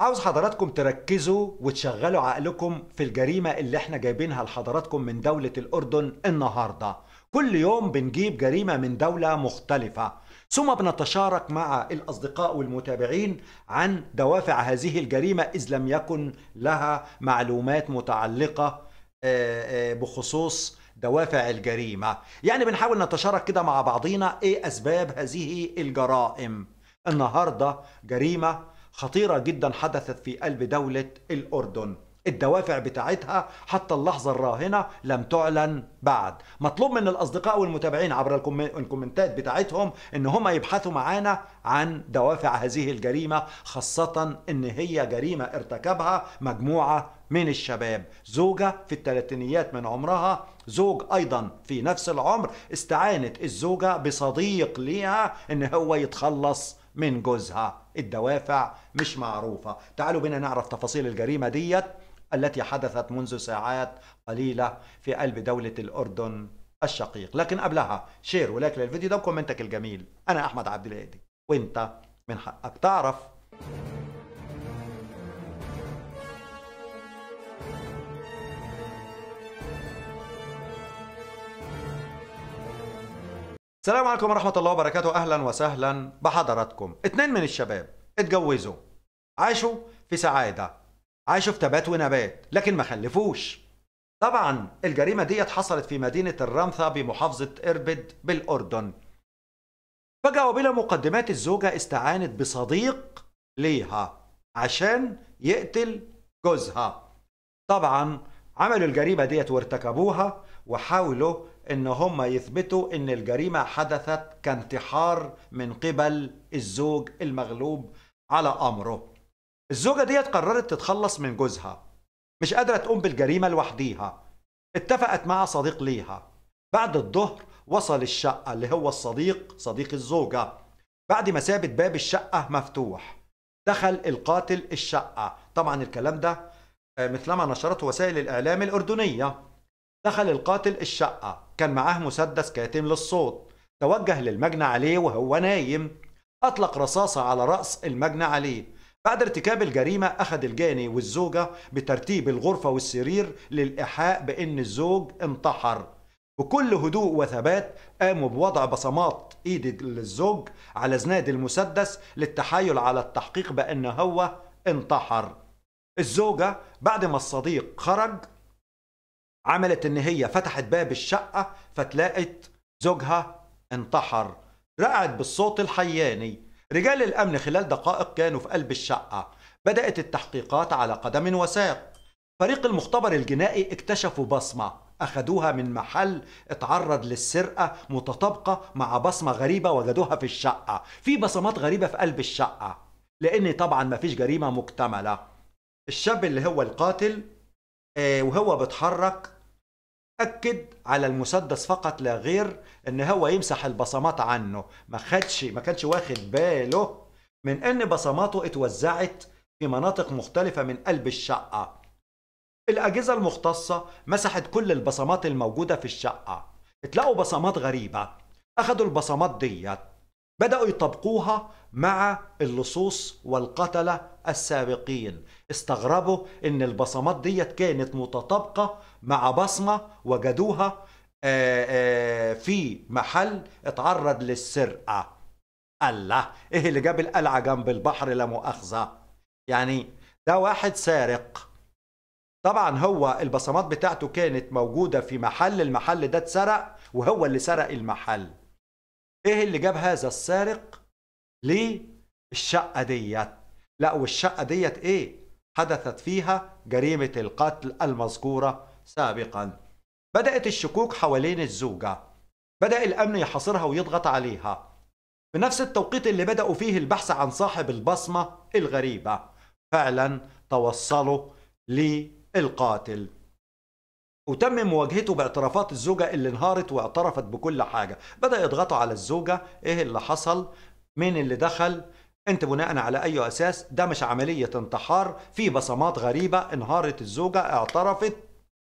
عاوز حضراتكم تركزوا وتشغلوا عقلكم في الجريمة اللي احنا جايبينها لحضراتكم من دولة الأردن النهاردة كل يوم بنجيب جريمة من دولة مختلفة ثم بنتشارك مع الأصدقاء والمتابعين عن دوافع هذه الجريمة إذ لم يكن لها معلومات متعلقة آه، آه، بخصوص دوافع الجريمة يعني بنحاول نتشارك كده مع بعضينا إيه أسباب هذه الجرائم النهاردة جريمة خطيرة جدا حدثت في قلب دولة الأردن الدوافع بتاعتها حتى اللحظة الراهنة لم تعلن بعد مطلوب من الأصدقاء والمتابعين عبر الكومنتات بتاعتهم إن هم يبحثوا معانا عن دوافع هذه الجريمة خاصة إن هي جريمة ارتكبها مجموعة من الشباب زوجة في الثلاثينيات من عمرها زوج أيضا في نفس العمر استعانت الزوجة بصديق ليها إن هو يتخلص من جوزها الدوافع مش معروفة تعالوا بنا نعرف تفاصيل الجريمة ديت التي حدثت منذ ساعات قليلة في قلب دولة الأردن الشقيق لكن قبلها شير ولايك للفيديو ده وكومنتك الجميل أنا أحمد عبد الهادي وأنت من حقك تعرف السلام عليكم ورحمة الله وبركاته أهلا وسهلا بحضراتكم اتنين من الشباب اتجوزوا عاشوا في سعادة عاشوا في تبات ونبات لكن ما خلفوش طبعا الجريمة ديت حصلت في مدينة الرمثة بمحافظة إربد بالأردن فجأة وبلا مقدمات الزوجة استعانت بصديق ليها عشان يقتل جوزها طبعا عملوا الجريمة ديت وارتكبوها وحاولوا ان هم يثبتوا ان الجريمة حدثت كانتحار من قبل الزوج المغلوب على امره الزوجة ديت قررت تتخلص من جوزها مش قادرة تقوم بالجريمة لوحديها اتفقت مع صديق ليها بعد الظهر وصل الشقة اللي هو الصديق صديق الزوجة بعد ما سابت باب الشقة مفتوح دخل القاتل الشقة طبعا الكلام ده آه، مثلما نشرته وسائل الإعلام الأردنية دخل القاتل الشقة كان معاه مسدس كاتم للصوت توجه للمجنى عليه وهو نايم أطلق رصاصة على رأس المجنى عليه بعد ارتكاب الجريمة أخذ الجاني والزوجة بترتيب الغرفة والسرير للإيحاء بأن الزوج انتحر بكل هدوء وثبات قاموا بوضع بصمات ايد الزوج على زناد المسدس للتحايل على التحقيق بأن هو انتحر الزوجة بعد ما الصديق خرج عملت ان هي فتحت باب الشقة فتلاقت زوجها انتحر رقعت بالصوت الحياني رجال الامن خلال دقائق كانوا في قلب الشقة بدأت التحقيقات على قدم وساق فريق المختبر الجنائي اكتشفوا بصمة أخذوها من محل اتعرض للسرقة متطابقة مع بصمة غريبة وجدوها في الشقة في بصمات غريبة في قلب الشقة لأن طبعا مفيش جريمة مكتملة الشاب اللي هو القاتل آه، وهو بيتحرك اكد على المسدس فقط لا غير ان هو يمسح البصمات عنه ما خدش ما كانش واخد باله من ان بصماته اتوزعت في مناطق مختلفه من قلب الشقه الاجهزه المختصه مسحت كل البصمات الموجوده في الشقه اتلاقوا بصمات غريبه اخدوا البصمات ديت بدأوا يطبقوها مع اللصوص والقتلة السابقين استغربوا ان البصمات ديت كانت متطابقة مع بصمة وجدوها آه، آه، في محل اتعرض للسرقة الله ايه اللي جاب القلعة جنب البحر لا مؤاخذة يعني ده واحد سارق طبعا هو البصمات بتاعته كانت موجودة في محل المحل ده اتسرق وهو اللي سرق المحل ايه اللي جاب هذا السارق للشقه ديت لا والشقه ديت ايه حدثت فيها جريمه القتل المذكوره سابقا بدات الشكوك حوالين الزوجه بدا الامن يحاصرها ويضغط عليها في نفس التوقيت اللي بداوا فيه البحث عن صاحب البصمه الغريبه فعلا توصلوا للقاتل وتم مواجهته باعترافات الزوجة اللي انهارت واعترفت بكل حاجة بدأ يضغطوا على الزوجة ايه اللي حصل مين اللي دخل انت بناء على اي اساس ده مش عملية انتحار في بصمات غريبة انهارت الزوجة اعترفت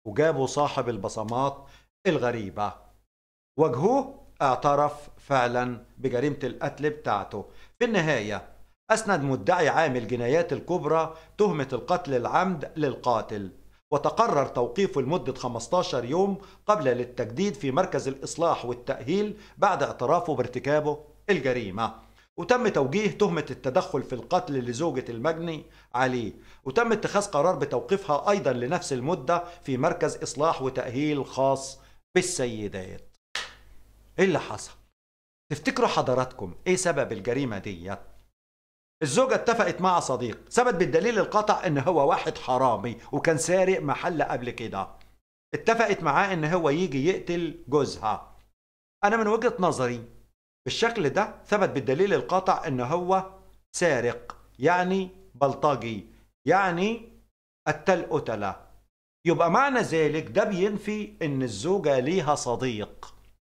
وجابوا صاحب البصمات الغريبة واجهوه اعترف فعلا بجريمة القتل بتاعته في النهاية أسند مدعي عام الجنايات الكبرى تهمة القتل العمد للقاتل وتقرر توقيفه لمدة 15 يوم قبل للتجديد في مركز الإصلاح والتأهيل بعد اعترافه بارتكابه الجريمة وتم توجيه تهمة التدخل في القتل لزوجة المجني عليه وتم اتخاذ قرار بتوقيفها أيضا لنفس المدة في مركز إصلاح وتأهيل خاص بالسيدات إيه اللي حصل؟ تفتكروا حضراتكم إيه سبب الجريمة ديت؟ الزوجة اتفقت مع صديق ثبت بالدليل القطع ان هو واحد حرامي وكان سارق محل قبل كده اتفقت معاه ان هو يجي يقتل جوزها انا من وجهة نظري بالشكل ده ثبت بالدليل القطع ان هو سارق يعني بلطجي يعني قتل قتلة يبقى معنى ذلك ده بينفي ان الزوجة ليها صديق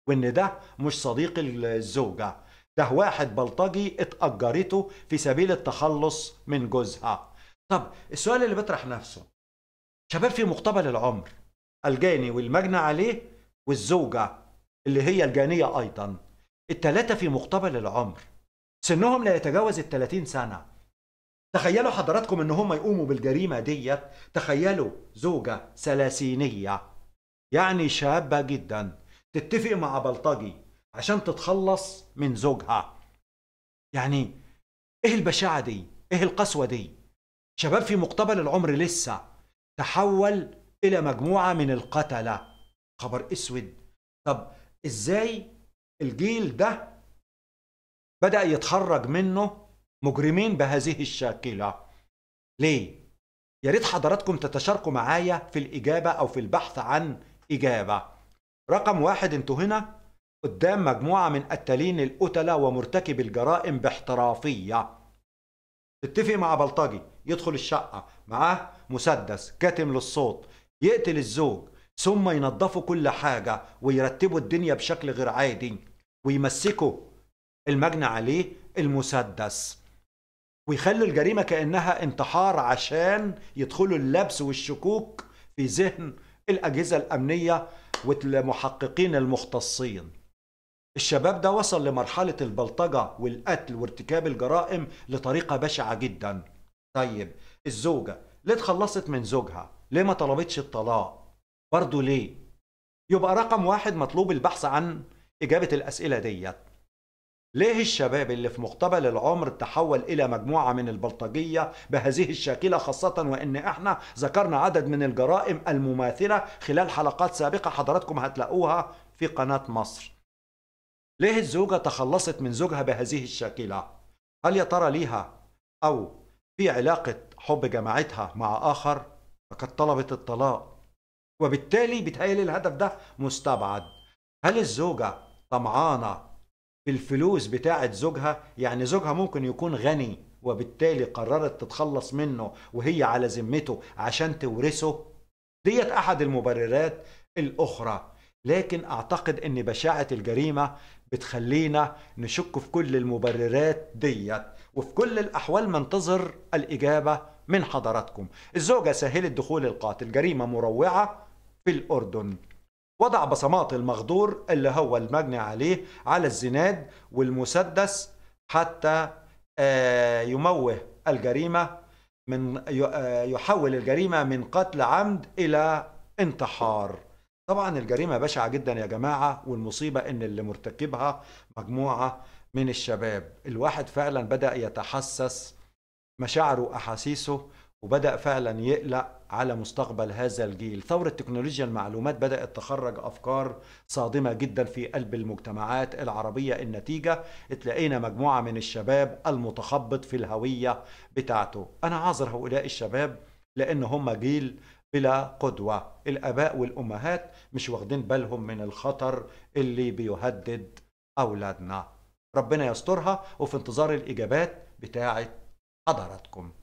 وان ده مش صديق الزوجة ده واحد بلطجي اتأجرته في سبيل التخلص من جوزها طب السؤال اللي بيطرح نفسه شباب في مقتبل العمر الجاني والمجنى عليه والزوجة اللي هي الجانية أيضا التلاتة في مقتبل العمر سنهم لا يتجاوز ال 30 سنة تخيلوا حضراتكم ان هم يقوموا بالجريمة ديت تخيلوا زوجة ثلاثينية يعني شابة جدا تتفق مع بلطجي عشان تتخلص من زوجها يعني ايه البشاعة دي ايه القسوة دي شباب في مقتبل العمر لسه تحول الى مجموعة من القتلة خبر اسود طب ازاي الجيل ده بدأ يتخرج منه مجرمين بهذه الشاكلة ليه يا ريت حضراتكم تتشاركوا معايا في الإجابة أو في البحث عن إجابة رقم واحد انتوا هنا قدام مجموعة من قتالين القتلة ومرتكب الجرائم باحترافية تتفق مع بلطجي يدخل الشقة معاه مسدس كاتم للصوت يقتل الزوج ثم ينظفوا كل حاجة ويرتبوا الدنيا بشكل غير عادي ويمسكوا المجني عليه المسدس ويخلوا الجريمة كأنها انتحار عشان يدخلوا اللبس والشكوك في ذهن الأجهزة الأمنية والمحققين المختصين الشباب ده وصل لمرحلة البلطجة والقتل وارتكاب الجرائم لطريقة بشعة جدا طيب الزوجة ليه اتخلصت من زوجها ليه ما طلبتش الطلاق برضه ليه يبقى رقم واحد مطلوب البحث عن إجابة الأسئلة ديت ليه الشباب اللي في مقتبل العمر تحول إلى مجموعة من البلطجية بهذه الشاكلة خاصة وإن إحنا ذكرنا عدد من الجرائم المماثلة خلال حلقات سابقة حضراتكم هتلاقوها في قناة مصر ليه الزوجة تخلصت من زوجها بهذه الشاكلة؟ هل يا ترى ليها أو في علاقة حب جماعتها مع آخر فقد طلبت الطلاق وبالتالي بتهيألي الهدف ده مستبعد هل الزوجة طمعانة في الفلوس بتاعة زوجها يعني زوجها ممكن يكون غني وبالتالي قررت تتخلص منه وهي على ذمته عشان تورثه ديت أحد المبررات الأخرى لكن أعتقد أن بشاعة الجريمة بتخلينا نشك في كل المبررات ديت وفي كل الأحوال منتظر الإجابة من حضراتكم الزوجة سهلت دخول القاتل جريمة مروعة في الأردن وضع بصمات المغدور اللي هو المجني عليه على الزناد والمسدس حتى آه، يموه الجريمة من آه، يحول الجريمة من قتل عمد إلى انتحار طبعا الجريمة بشعة جدا يا جماعة والمصيبة ان اللي مرتكبها مجموعة من الشباب الواحد فعلا بدأ يتحسس مشاعره أحاسيسه وبدأ فعلا يقلق على مستقبل هذا الجيل ثورة تكنولوجيا المعلومات بدأت تخرج أفكار صادمة جدا في قلب المجتمعات العربية النتيجة تلاقينا مجموعة من الشباب المتخبط في الهوية بتاعته أنا عاذر هؤلاء الشباب لأن هم جيل بلا قدوة الآباء والأمهات مش واخدين بالهم من الخطر اللي بيهدد أولادنا ربنا يسترها وفي انتظار الإجابات بتاعة حضراتكم